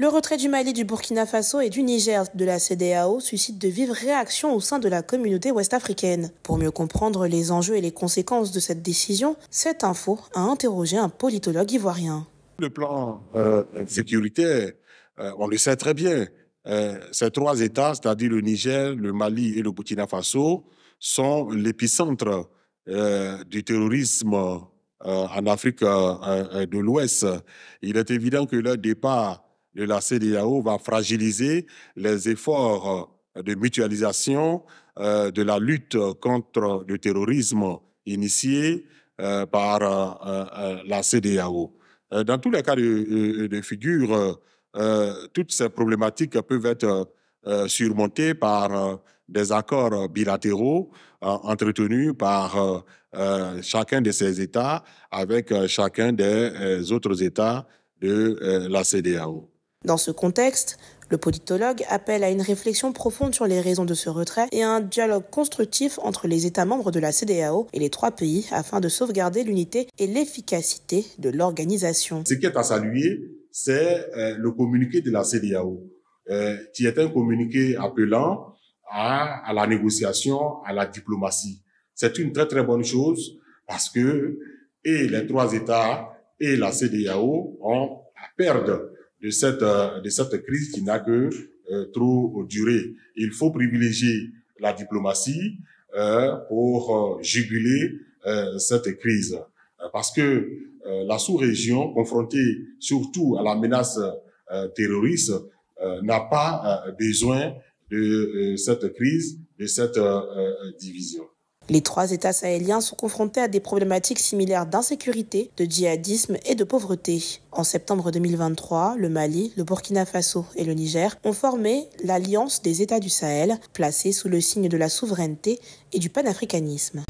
Le retrait du Mali, du Burkina Faso et du Niger de la CDAO suscite de vives réactions au sein de la communauté ouest-africaine. Pour mieux comprendre les enjeux et les conséquences de cette décision, cette info a interrogé un politologue ivoirien. Le plan euh, sécuritaire, euh, on le sait très bien. Euh, ces trois États, c'est-à-dire le Niger, le Mali et le Burkina Faso, sont l'épicentre euh, du terrorisme en Afrique de l'Ouest. Il est évident que leur départ de la CDAO va fragiliser les efforts euh, de mutualisation euh, de la lutte contre le terrorisme initié euh, par la CDAO. Dans tous les cas de, figure, toutes ces problématiques peuvent être surmontées par des accords bilatéraux entretenus par chacun de ces États avec chacun des autres États de la CDAO. Dans ce contexte, le politologue appelle à une réflexion profonde sur les raisons de ce retrait et à un dialogue constructif entre les États membres de la CDAO et les trois pays afin de sauvegarder l'unité et l'efficacité de l'organisation. Ce qui est à saluer, c'est euh, le communiqué de la CDAO, euh, qui est un communiqué appelant à, la négociation, à la diplomatie. C'est une très très bonne chose parce que et les trois États et la CDAO ont à perdre de cette, euh, de cette crise qui n'a que euh, trop duré. Il faut privilégier la diplomatie euh, pour juguler cette crise. Parce que la sous-région, confrontée surtout à la menace terroriste, n'a pas besoin de cette crise, de cette division. Les trois États sahéliens sont confrontés à des problématiques similaires d'insécurité, de djihadisme et de pauvreté. En septembre 2023, le Mali, le Burkina Faso et le Niger ont formé l'Alliance des États du Sahel, placée sous le signe de la souveraineté et du panafricanisme.